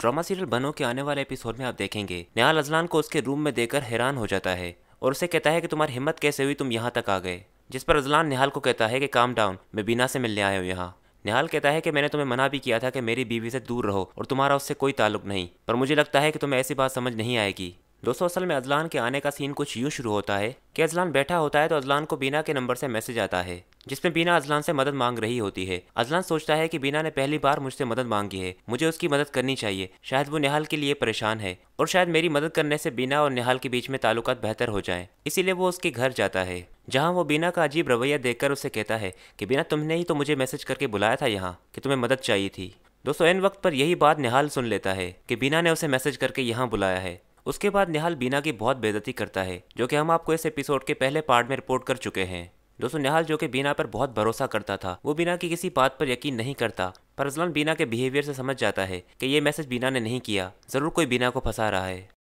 drama serial बनो के आने वाले एपिसोड में आप देखेंगे निहाल अजलान को उसके रूम में देकर हैरान हो जाता है और उसे कहता है कि तुम्हारी हिम्मत कैसे हुई तुम यहाँ तक आ गए जिस पर अजलान निहाल को कहता है कि काम डाउन मैं बिना से मिलने आया हूँ यहाँ निहाल कहता है कि मैंने तुम्हें मना भी किया था कि मेरी बीवी से दूर रहो और तुम्हारा उससे कोई ताल्लुक नहीं पर मुझे लगता है कि तुम्हें ऐसी बात समझ नहीं आएगी दोस्तों असल में अजलान के आने का सीन कुछ यूँ शुरू होता है कि अजलान बैठा होता है तो अजलान को बीना के नंबर से मैसेज आता है जिसमें बीना अजलान से मदद मांग रही होती है अजलान सोचता है कि बीना ने पहली बार मुझसे मदद मांगी है मुझे उसकी मदद करनी चाहिए शायद वो निहाल के लिए परेशान है और शायद मेरी मदद करने से बीना और निहाल के बीच में ताल्लुक बेहतर हो जाए इसीलिए वो उसके घर जाता है जहाँ वो बीना का अजीब रवैया देखकर उसे कहता है कि बीना तुमने ही तो मुझे मैसेज करके बुलाया था यहाँ कि तुम्हें मदद चाहिए थी दोस्तों इन वक्त पर यही बात निहाल सुन लेता है कि बीना ने उसे मैसेज करके यहाँ बुलाया है उसके बाद निहाल बीना की बहुत बेजती करता है जो कि हम आपको इस एपिसोड के पहले पार्ट में रिपोर्ट कर चुके हैं दोस्तों निहाल जो कि बीना पर बहुत भरोसा करता था वो बीना की किसी बात पर यकीन नहीं करता पर अजलन बीना के बिहेवियर से समझ जाता है कि ये मैसेज बीना ने नहीं किया जरूर कोई बीना को फंसा रहा है